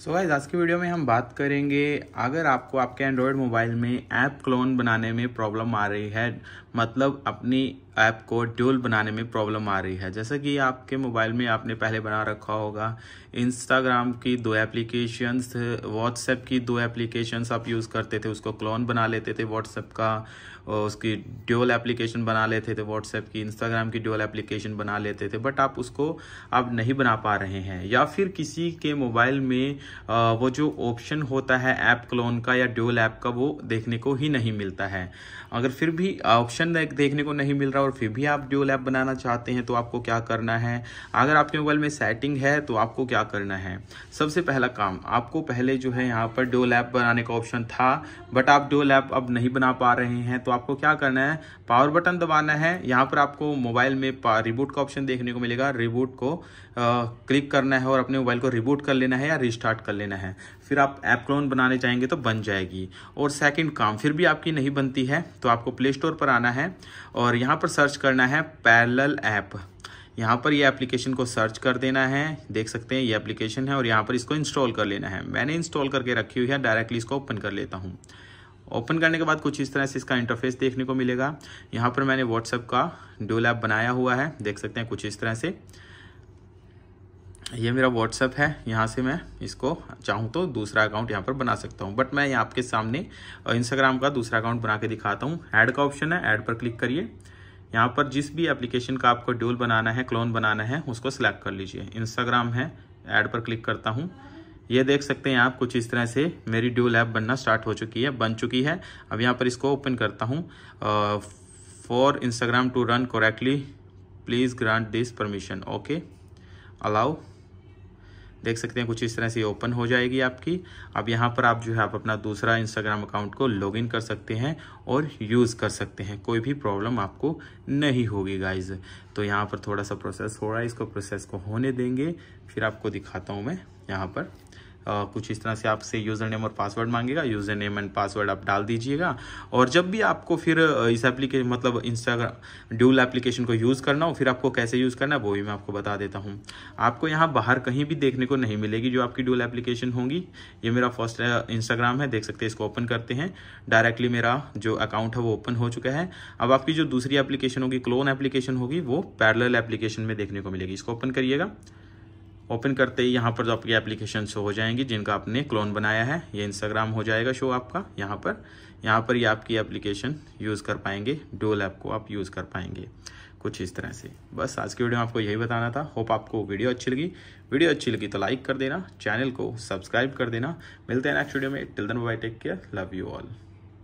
सो so आज की video में हम बात करेंगे अगर आपको आपके एंड्रॉयड मोबाइल में ऐप क्लोन बनाने में प्रॉब्लम आ रही है मतलब अपनी ऐप को ड्यूल बनाने में प्रॉब्लम आ रही है जैसा कि आपके मोबाइल में आपने पहले बना रखा होगा इंस्टाग्राम की दो एप्लीकेशंस व्हाट्सएप की दो एप्लीकेशंस आप यूज़ करते थे उसको क्लोन बना लेते थे व्हाट्सएप का उसकी ड्यूल एप्लीकेशन बना लेते थे व्हाट्सएप की इंस्टाग्राम की ड्यूल एप्लीकेशन बना लेते थे बट आप उसको आप नहीं बना पा रहे हैं या फिर किसी के मोबाइल में वो जो ऑप्शन होता है ऐप क्लोन का या ड्यूल ऐप का वो देखने को ही नहीं मिलता है अगर फिर भी ऑप्शन देखने को नहीं मिल रहा और फिर भी आप ड्यूल ऐप बनाना चाहते हैं तो आपको क्या करना है अगर आपके मोबाइल में सेटिंग है तो आपको क्या करना है सबसे पहला काम आपको पहले जो है यहाँ पर ड्यूल ऐप बनाने का ऑप्शन था बट आप ड्यूल ऐप अब नहीं बना पा रहे हैं तो आपको क्या करना है पावर बटन दबाना है यहाँ पर आपको मोबाइल में रिबूट का ऑप्शन देखने को मिलेगा रिबूट को क्लिक करना है और अपने मोबाइल को रिबूट कर लेना है या रिस्टार्ट स्टार्ट कर लेना है फिर आप ऐप क्लोन बनाने चाहेंगे तो बन जाएगी और सेकंड काम फिर भी आपकी नहीं बनती है तो आपको प्ले स्टोर पर आना है और यहाँ पर सर्च करना है पैरल ऐप यहाँ पर ये एप्लीकेशन को सर्च कर देना है देख सकते हैं ये एप्लीकेशन है और यहाँ पर इसको इंस्टॉल कर लेना है मैंने इंस्टॉल करके रखी हुई है डायरेक्टली इसको ओपन कर लेता हूँ ओपन करने के बाद कुछ इस तरह से इसका इंटरफेस देखने को मिलेगा यहाँ पर मैंने व्हाट्सएप का डोल ऐप बनाया हुआ है देख सकते हैं कुछ इस तरह से ये मेरा व्हाट्सअप है यहाँ से मैं इसको चाहूँ तो दूसरा अकाउंट यहाँ पर बना सकता हूँ बट मैं यहाँ आपके सामने इंस्टाग्राम का दूसरा अकाउंट बना के दिखाता हूँ ऐड का ऑप्शन है ऐड पर क्लिक करिए यहाँ पर जिस भी एप्लीकेशन का आपको ड्यूल बनाना है क्लोन बनाना है उसको सिलेक्ट कर लीजिए इंस्टाग्राम है ऐड पर क्लिक करता हूँ ये देख सकते हैं आप कुछ इस तरह से मेरी ड्यूल ऐप बनना स्टार्ट हो चुकी है बन चुकी है अब यहाँ पर इसको ओपन करता हूँ for Instagram to run correctly please grant this permission okay allow देख सकते हैं कुछ इस तरह से ओपन हो जाएगी आपकी अब यहाँ पर आप जो है आप अपना दूसरा इंस्टाग्राम अकाउंट को लॉगिन कर सकते हैं और यूज़ कर सकते हैं कोई भी प्रॉब्लम आपको नहीं होगी गाइज तो यहाँ पर थोड़ा सा प्रोसेस हो रहा है इसको प्रोसेस को होने देंगे फिर आपको दिखाता हूँ मैं यहाँ पर आ, कुछ इस तरह से आपसे यूज़र नेम और पासवर्ड मांगेगा यूज़र नेम एंड पासवर्ड आप डाल दीजिएगा और जब भी आपको फिर इस एप्लीकेशन मतलब इंस्टाग्राम ड्यूल एप्लीकेशन को यूज़ करना हो फिर आपको कैसे यूज़ करना है वो भी मैं आपको बता देता हूँ आपको यहाँ बाहर कहीं भी देखने को नहीं मिलेगी जो आपकी ड्यूल एप्लीकेशन होंगी ये मेरा फर्स्ट इंस्टाग्राम है देख सकते हैं इसको ओपन करते हैं डायरेक्टली मेरा जो अकाउंट है वो ओपन हो चुका है अब आपकी जो दूसरी एप्लीकेशन होगी क्लोन एप्लीकेशन होगी वो पैरल एप्लीकेशन में देखने को मिलेगी इसको ओपन करिएगा ओपन करते ही यहाँ पर जो तो आपकी एप्लीकेशन शो हो जाएंगी जिनका आपने क्लोन बनाया है ये इंस्टाग्राम हो जाएगा शो आपका यहाँ पर यहाँ पर ये आपकी एप्लीकेशन यूज़ कर पाएंगे डोल ऐप को आप यूज़ कर पाएंगे कुछ इस तरह से बस आज की वीडियो में आपको यही बताना था होप आपको वीडियो अच्छी लगी वीडियो अच्छी लगी तो लाइक कर देना चैनल को सब्सक्राइब कर देना मिलते हैं नेक्स्ट वीडियो में till then bye take care love you all